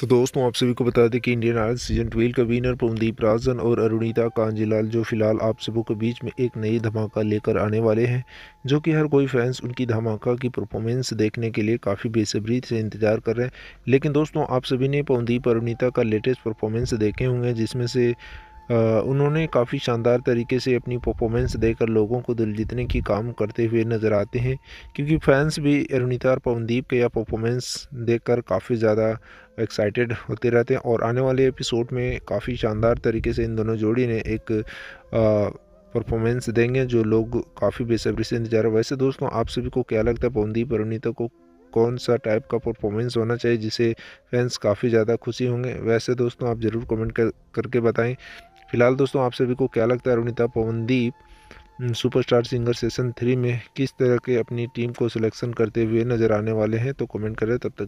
तो दोस्तों आप सभी को बता दें कि इंडियन आयल सीजन ट्वेल्व का विनर पवनदीप राजन और अरुणिता कांजीलाल जो फिलहाल आप सबों के बीच में एक नई धमाका लेकर आने वाले हैं जो कि हर कोई फैंस उनकी धमाका की परफॉर्मेंस देखने के लिए काफ़ी बेसब्री से इंतजार कर रहे हैं लेकिन दोस्तों आप सभी ने पवनदीप अरुणिता का लेटेस्ट परफॉर्मेंस देखे होंगे जिसमें से उन्होंने काफ़ी शानदार तरीके से अपनी परफॉर्मेंस देकर लोगों को दिल जीतने की काम करते हुए नज़र आते हैं क्योंकि फैंस भी अरुणिता और पवनदीप के यह परफॉर्मेंस देखकर काफ़ी ज़्यादा एक्साइटेड होते रहते हैं और आने वाले एपिसोड में काफ़ी शानदार तरीके से इन दोनों जोड़ी ने एक परफॉर्मेंस देंगे जो लोग काफ़ी बेसब्री से इंतजार है वैसे दोस्तों आप सभी को क्या लगता है पवनदीप अरुणिता को कौन सा टाइप का परफॉर्मेंस होना चाहिए जिसे फैंस काफ़ी ज़्यादा खुशी होंगे वैसे दोस्तों आप ज़रूर कमेंट कर, करके बताएं फिलहाल दोस्तों आप सभी को क्या लगता है Arunita Pawandeep superstar singer session three में किस तरह के अपनी टीम को सिलेक्शन करते हुए नज़र आने वाले हैं तो कमेंट करें तब तक